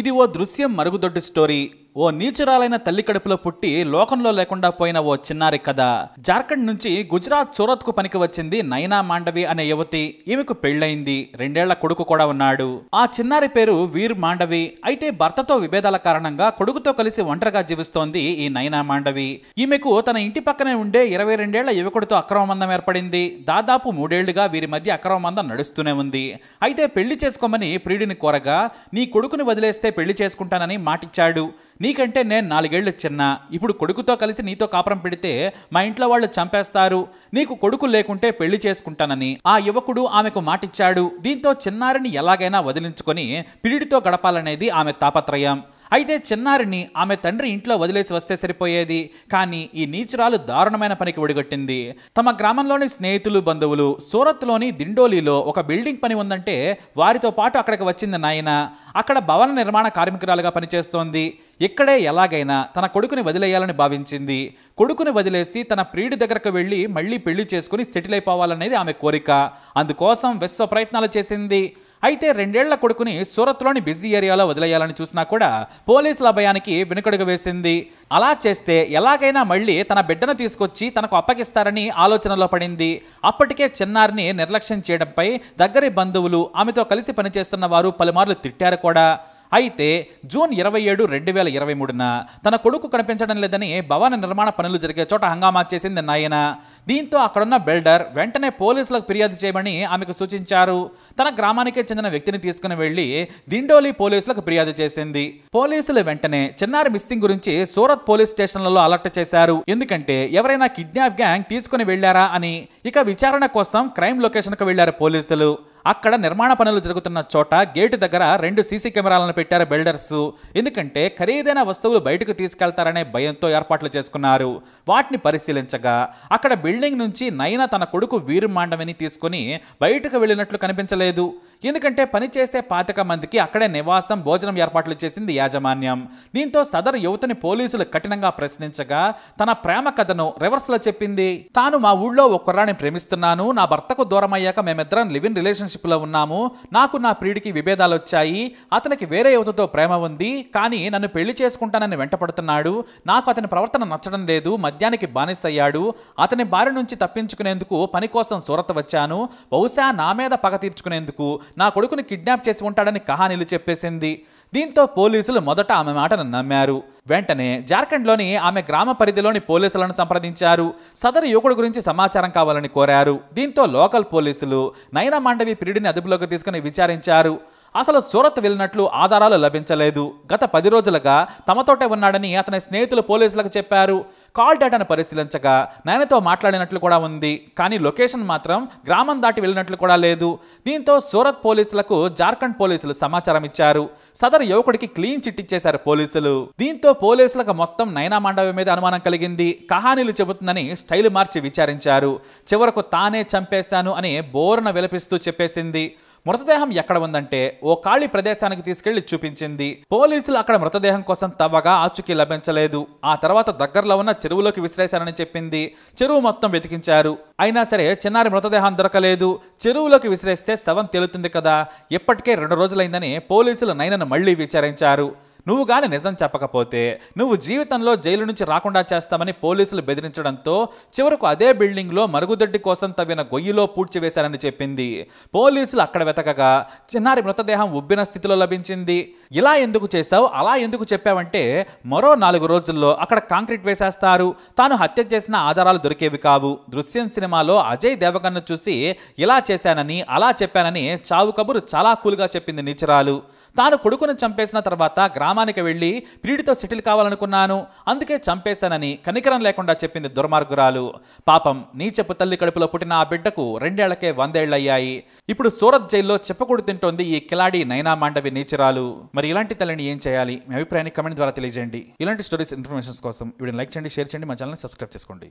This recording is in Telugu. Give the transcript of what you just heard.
ఇది ఓ దృశ్యం మరుగుదొడ్డు స్టోరీ ఓ నీచురాలైన తల్లి కడుపులో పుట్టి లోకంలో లేకుండా పోయిన ఓ చిన్నారి కథ జార్ఖండ్ నుంచి గుజరాత్ సూరత్ కు పనికి వచ్చింది నైనా మాండవి అనే యువతి ఈమెకు పెళ్లైంది రెండేళ్ల కొడుకు కూడా ఉన్నాడు ఆ చిన్నారి పేరు వీర్ మాండవి అయితే భర్తతో విభేదాల కారణంగా కొడుకుతో కలిసి ఒంటరిగా జీవిస్తోంది ఈ నైనా మాండవి ఈమెకు తన ఇంటి పక్కనే ఉండే ఇరవై రెండేళ్ల యువకుడితో అక్రమబంధం ఏర్పడింది దాదాపు మూడేళ్లుగా వీరి మధ్య అక్రమబంధం నడుస్తూనే ఉంది అయితే పెళ్లి చేసుకోమని ప్రియుడిని కోరగా నీ కొడుకుని వదిలేస్తే పెళ్లి చేసుకుంటానని మాటిచ్చాడు నీకంటే నేను నాలుగేళ్లు చిన్న ఇప్పుడు కొడుకుతో కలిసి నీతో కాపురం పెడితే మా ఇంట్లో వాళ్ళు చంపేస్తారు నీకు కొడుకు లేకుంటే పెళ్లి చేసుకుంటానని ఆ యువకుడు ఆమెకు మాటిచ్చాడు దీంతో చిన్నారిని ఎలాగైనా వదిలించుకొని పిరిడితో గడపాలనేది ఆమె తాపత్రయం అయితే చిన్నారిని ఆమె తండ్రి ఇంట్లో వదిలేసి వస్తే సరిపోయేది కానీ ఈ నీచురాలు దారుణమైన పనికి ఒడిగట్టింది తమ గ్రామంలోని స్నేహితులు బంధువులు సూరత్లోని దిండోలీలో ఒక బిల్డింగ్ పని ఉందంటే వారితో పాటు అక్కడికి వచ్చింది నాయన అక్కడ భవన నిర్మాణ కార్మికురాలుగా పనిచేస్తోంది ఇక్కడే ఎలాగైనా తన కొడుకుని వదిలేయాలని భావించింది కొడుకుని వదిలేసి తన ప్రియుడి దగ్గరకు వెళ్ళి మళ్ళీ పెళ్లి చేసుకుని సెటిల్ అయిపోవాలనేది ఆమె కోరిక అందుకోసం విశ్వ ప్రయత్నాలు చేసింది అయితే రెండేళ్ల కొడుకుని సూరత్లోని బిజీ ఏరియాలో వదిలేయాలని చూసినా కూడా పోలీసుల భయానికి వెనుకడుగు వేసింది అలా చేస్తే ఎలాగైనా మళ్ళీ తన బిడ్డను తీసుకొచ్చి తనకు అప్పగిస్తారని ఆలోచనలో పడింది అప్పటికే చిన్నారిని నిర్లక్ష్యం చేయడంపై దగ్గరి బంధువులు ఆమెతో కలిసి పనిచేస్తున్న వారు పలుమార్లు తిట్టారు కూడా అయితే జూన్ ఇరవై ఏడు రెండు వేల ఇరవై మూడున తన కొడుకు కనిపించడం లేదని భవన నిర్మాణ పనులు జరిగే చోట హంగామా చేసింది నాయన దీంతో అక్కడున్న బిల్డర్ వెంటనే పోలీసులకు ఫిర్యాదు చేయమని ఆమెకు సూచించారు తన గ్రామానికే చెందిన వ్యక్తిని తీసుకుని వెళ్లి దిండోలి పోలీసులకు ఫిర్యాదు చేసింది పోలీసులు వెంటనే చిన్నారి మిస్సింగ్ గురించి సూరత్ పోలీస్ స్టేషన్లలో అలర్ట్ చేశారు ఎందుకంటే ఎవరైనా కిడ్నాప్ గ్యాంగ్ తీసుకుని వెళ్లారా అని ఇక విచారణ కోసం క్రైమ్ లొకేషన్కు వెళ్లారు పోలీసులు అక్కడ నిర్మాణ పనులు జరుగుతున్న చోట గేటు దగ్గర రెండు సీసీ కెమెరాలను పెట్టారు బిల్డర్స్ ఎందుకంటే ఖరీదైన వస్తువులు బయటకు తీసుకెళ్తారనే భయంతో ఏర్పాట్లు చేసుకున్నారు వాటిని పరిశీలించగా అక్కడ బిల్డింగ్ నుంచి నైనా తన కొడుకు వీరు మాండవిని తీసుకుని బయటకు వెళ్ళినట్లు కనిపించలేదు ఎందుకంటే పనిచేసే పాతిక మందికి అక్కడే నివాసం భోజనం ఏర్పాట్లు చేసింది యాజమాన్యం దీంతో సదరు యువతని పోలీసులు కఠినంగా ప్రశ్నించగా తన ప్రేమ కథను రివర్స్లో చెప్పింది తాను మా ఊళ్ళో ఒక కుర్రాన్ని ప్రేమిస్తున్నాను నా భర్తకు దూరం అయ్యాక మేమిద్దరం రిలేషన్షిప్ రిలేషన్షిప్లో ఉన్నాము నాకు నా ప్రియుడికి విభేదాలు వచ్చాయి అతనికి వేరే యువతతో ప్రేమ ఉంది కానీ నన్ను పెళ్లి చేసుకుంటానని వెంటపడుతున్నాడు నాకు అతని ప్రవర్తన నచ్చడం లేదు మద్యానికి బానిసయ్యాడు అతని బారి నుంచి తప్పించుకునేందుకు పని కోసం సూరత్ వచ్చాను బహుశా నా మీద పగ తీర్చుకునేందుకు నా కొడుకుని కిడ్నాప్ చేసి ఉంటాడని కహానీలు చెప్పేసింది దీంతో పోలీసులు మొదట ఆమె మాటను నమ్మారు వెంటనే జార్ఖండ్లోని ఆమె గ్రామ పరిధిలోని పోలీసులను సంప్రదించారు సదరు యువకుడు గురించి సమాచారం కావాలని కోరారు దీంతో లోకల్ పోలీసులు నయనా మాండవి పిరిడిని అదుపులోకి తీసుకుని విచారించారు అసలు సూరత్ వెళ్ళినట్లు ఆధారాలు లభించలేదు గత పది రోజులుగా తమతోటే ఉన్నాడని అతని స్నేహితులు పోలీసులకు చెప్పారు కాల్ డేటాను పరిశీలించగా నాయనతో మాట్లాడినట్లు కూడా ఉంది కానీ లొకేషన్ మాత్రం గ్రామం దాటి వెళ్ళినట్లు కూడా లేదు దీంతో సూరత్ పోలీసులకు జార్ఖండ్ పోలీసులు సమాచారం ఇచ్చారు సదరు యువకుడికి క్లీన్ చిట్ ఇచ్చేశారు పోలీసులు దీంతో పోలీసులకు మొత్తం నయనా మాండవి మీద అనుమానం కలిగింది కహానీలు చెబుతుందని స్టైల్ మార్చి విచారించారు చివరకు తానే చంపేశాను అని బోరున విలపిస్తూ చెప్పేసింది మృతదేహం ఎక్కడ ఉందంటే ఓ ఖాళీ ప్రదేశానికి తీసుకెళ్లి చూపించింది పోలీసులు అక్కడ మృతదేహం కోసం తవ్వగా ఆచూకీ లభించలేదు ఆ తర్వాత దగ్గరలో ఉన్న చెరువులోకి విసిరేశారని చెప్పింది చెరువు మొత్తం వెతికించారు అయినా సరే చిన్నారి మృతదేహం దొరకలేదు చెరువులోకి విసిరేస్తే శవం తేలుతుంది కదా ఇప్పటికే రెండు రోజులైందని పోలీసులు నైనను మళ్లీ విచారించారు నువ్వు కానీ నిజం చెప్పకపోతే నువ్వు జీవితంలో జైలు నుంచి రాకుండా చేస్తామని పోలీసులు బెదిరించడంతో చివరకు అదే బిల్డింగ్లో మరుగుదొడ్డి కోసం తవ్విన గొయ్యిలో పూడ్చివేశారని చెప్పింది పోలీసులు అక్కడ వెతకగా చిన్నారి మృతదేహం ఉబ్బిన స్థితిలో లభించింది ఇలా ఎందుకు చేశావు అలా ఎందుకు చెప్పావంటే మరో నాలుగు రోజుల్లో అక్కడ కాంక్రీట్ వేసేస్తారు తాను హత్య చేసిన ఆధారాలు దొరికేవి కావు దృశ్యం సినిమాలో అజయ్ దేవగన్ను చూసి ఇలా చేశానని అలా చెప్పానని చావు కబురు చాలా కూల్గా చెప్పింది నీచరాలు తాను కొడుకును చంపేసిన తర్వాత గ్రామ గ్రామానికి వెళ్ళి ప్రీడితో సెటిల్ కావాలనుకున్నాను అందుకే చంపేశానని కనికరం లేకుండా చెప్పింది దుర్మార్గురాలు పాపం నీచపు తల్లి కడుపులో పుట్టిన ఆ బిడ్డకు రెండేళ్లకే వందేళ్లయ్యాయి ఇప్పుడు సూరత్ జైల్లో చెప్పకూడు తింటోంది ఈ కిలాడి నైనా మాండవి నీచరాలు మరి ఇలాంటి తల్లిని ఏం చేయాలి మీ అభిప్రాయాన్ని కమెంట్ ద్వారా తెలియజేయండి ఇలాంటి స్టోరీస్ ఇన్ఫర్మేషన్స్ కోసం వీడియోని లైక్ చేయండి షేర్ చేయండి మా ఛానల్ని సబ్స్క్రైబ్ చేసుకోండి